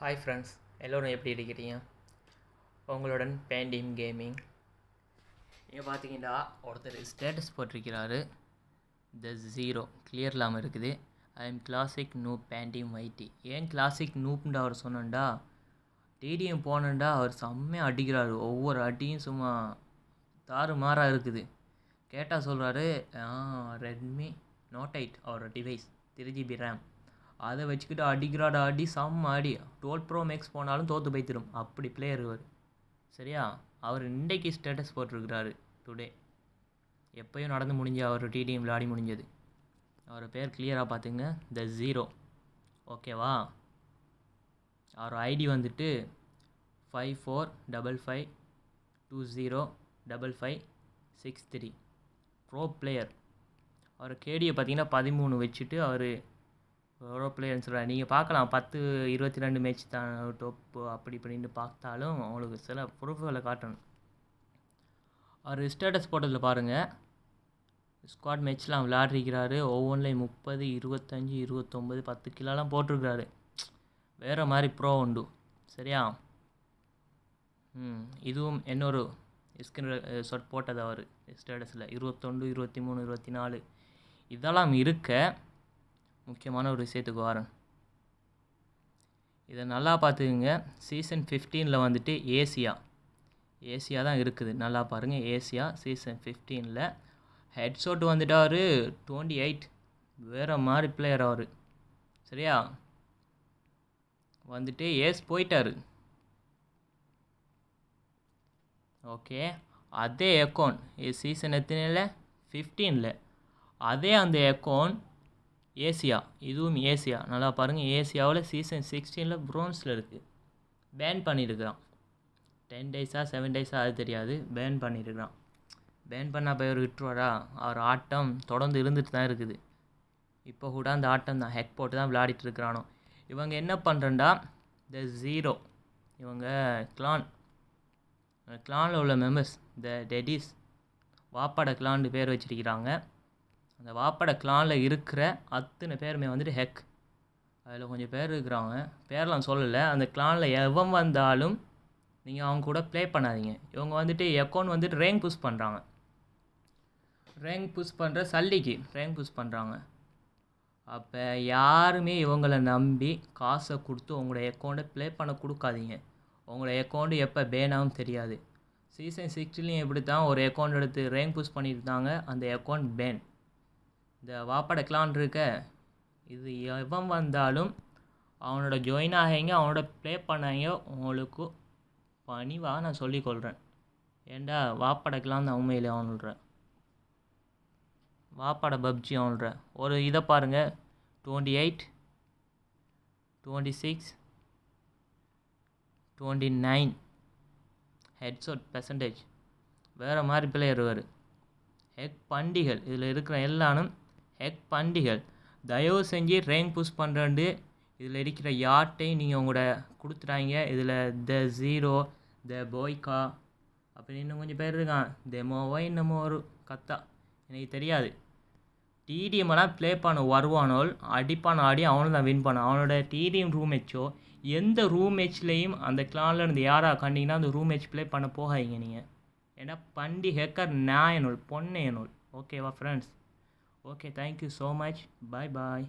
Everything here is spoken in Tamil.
ஹாய் ஃப்ரெண்ட்ஸ் எல்லோரும் எப்படி இருக்கிறீங்க உங்களுடன் பேண்டிம் கேமிங் இங்கே பார்த்தீங்கன்னா ஒருத்தர் ஸ்டேட்டஸ் போட்டிருக்கிறாரு த ஜீரோ கிளியர் இல்லாமல் இருக்குது ஐ எம் கிளாசிக் நூப் பேண்டிம் ஐடி ஏன் கிளாசிக் நூப்னு அவர் சொன்னண்டா டிடிஎம் போனண்டா அவர் செம்மையாக அடிக்கிறார் ஒவ்வொரு அடியும் சும்மா தாறு மாறாக இருக்குது கேட்டால் சொல்கிறாரு ரெட்மி நோட் எயிட் அவரோட டிவைஸ் த்ரீ ஜிபி ரேம் அதை வச்சுக்கிட்டு அடிக்கிறாட அடி சம் அடி டுவெல் ப்ரோ மேக்ஸ் போனாலும் தோற்று போய்த்திரும் அப்படி பிளேயர் இவர் சரியா அவர் இன்றைக்கு ஸ்டேட்டஸ் போட்டிருக்கிறாரு டுடே எப்பயும் நடந்து முடிஞ்சு அவர் டிடிஎம் விளையாடி முடிஞ்சது அவர் பேர் கிளியராக பார்த்துங்க த ஜீரோ ஓகேவா அவர் ஐடி வந்துட்டு five four double five two zero double five six three pro player அவர் கேடியை பார்த்தீங்கன்னா பதிமூணு வச்சுட்டு அவர் எவ்வளோ பிளேயர்னு சொல்கிறேன் நீங்கள் பார்க்கலாம் பத்து இருபத்தி ரெண்டு மேட்ச் தான் டோப்பு அப்படி இப்படின்னு பார்த்தாலும் அவங்களுக்கு சில ப்ரூஃப்களை காட்டணும் அவர் ஸ்டேட்டஸ் போட்டதில் பாருங்கள் ஸ்குவாட் மேட்ச்லாம் விளாட்றிக்கிறாரு ஒவ்வொன்றிலையும் முப்பது இருபத்தஞ்சி இருபத்தொம்பது பத்து கிலோலாம் போட்டிருக்கிறாரு வேறு மாதிரி ப்ரோ உண்டு சரியா ம் இதுவும் இன்னொரு ஸ்கின் சொட் போட்டது அவர் ஸ்டேட்டஸில் இருபத்தொண்டு இருபத்தி மூணு இருபத்தி நாலு இதெல்லாம் இருக்க முக்கியமான ஒரு விஷயத்துக்கு வரேன் இதை நல்லா பார்த்துக்குங்க சீசன் ஃபிஃப்டீனில் வந்துட்டு ஏசியா ஏசியா தான் இருக்குது நல்லா பாருங்கள் ஏசியா சீசன் ஃபிஃப்டீனில் ஹெட்ஷாட் வந்துட்டார் டுவெண்ட்டி எயிட் வேறு மாதிரி பிளேயர் அவர் சரியா வந்துட்டு ஏஸ் போயிட்டார் ஓகே அதே அக்கௌண்ட் சீசன் எத்தனையில் ஃபிஃப்டீனில் அதே அந்த எக்கோன் ஏசியா இதுவும் ஏசியா நல்லா பாருங்கள் ஏசியாவில் சீசன் சிக்ஸ்டீனில் ப்ரோன்ஸில் இருக்குது பேன் பண்ணியிருக்கிறான் டென் டேஸாக செவன் டேஸாக அது தெரியாது பேன் பண்ணியிருக்கிறான் பேன் பண்ணால் போய் அவர் விட்டுருவாரா அவர் ஆட்டம் தொடர்ந்து இருந்துட்டு தான் இருக்குது இப்போ கூட அந்த ஆட்டம் தான் ஹெட் போட்டு தான் விளையாடிட்டுருக்கிறானோ இருக்கிறானோ இவங்க என்ன பண்ணுறேன்டா த ஜீரோ இவங்க கிளான் கிளானில் உள்ள மெம்பர்ஸ் த டெடிஸ் வாப்பாட கிளான்னு பேர் வச்சிருக்கிறாங்க அந்த வாப்படை கிளானில் இருக்கிற அத்தனை பேருமே வந்துட்டு ஹெக் அதில் கொஞ்சம் பேர் இருக்கிறவங்க பேரெலாம் சொல்லலை அந்த கிளானில் எவன் வந்தாலும் நீங்கள் அவங்க கூட ப்ளே பண்ணாதீங்க இவங்க வந்துட்டு எக்கோன் வந்துட்டு ரேங்க் புஷ் பண்ணுறாங்க ரேங்க் புஷ் பண்ணுற சல்லிக்கு ரேங்க் புஷ் பண்ணுறாங்க அப்போ யாருமே இவங்களை நம்பி காசை கொடுத்து உங்களோட அக்கௌண்ட்டை ப்ளே பண்ண கொடுக்காதீங்க உங்களோட அக்கௌண்ட்டு எப்போ பேனாகவும் தெரியாது சீசன் சிக்ஸ்டிலையும் இப்படி தான் ஒரு அக்கௌண்ட் எடுத்து ரேங்க் புஷ் பண்ணியிருந்தாங்க அந்த அக்கௌண்ட் பேன் இந்த வாப்படக்கலான் இருக்க இது எவன் வந்தாலும் அவனோட ஜாயின் ஆகிங்க அவனோட ப்ளே பண்ணாங்க உங்களுக்கு பணிவாக நான் சொல்லிக்கொள்கிறேன் ஏண்டா அவன் மேலே அவனுன்ற வாப்பட பப்ஜி அவனுற ஒரு இதை பாருங்கள் twenty eight twenty six twenty nine headshot percentage வேறு மாதிரி பிள்ளை வருவார் ஹெட் பண்டிகள் இதில் இருக்கிற எல்லாரும் ஹெக் பண்டிகள் தயவு செஞ்சு ரேங்க் புஷ் பண்ணுறேன்ட்டு இதில் இருக்கிற யார்ட்டையும் நீங்கள் உங்களோட கொடுத்துட்டாங்க இதில் த ஜீரோ த போய்கா அப்படின்னு இன்னும் கொஞ்சம் பேர் இருக்கான் தெமோவோ இன்னமோ ஒரு கத்தா எனக்கு தெரியாது டிடிஎம்மெல்லாம் ப்ளே பண்ண வருவானோல் அடிப்பான ஆடி அவனும் தான் வின் பண்ணான் அவனோட டிடிஎம் மேட்சோ எந்த ரூம்மேட்ச்லேயும் அந்த கிளானில் இருந்து யாராக கண்டிங்கன்னா அந்த ரூம்மேட்ச் ப்ளே பண்ண போகாதீங்க நீங்கள் ஏன்னா பண்டி ஹெக்கர் நாயனுள் பொன்னையனுள் ஓகேவா friends okay thank you so much bye bye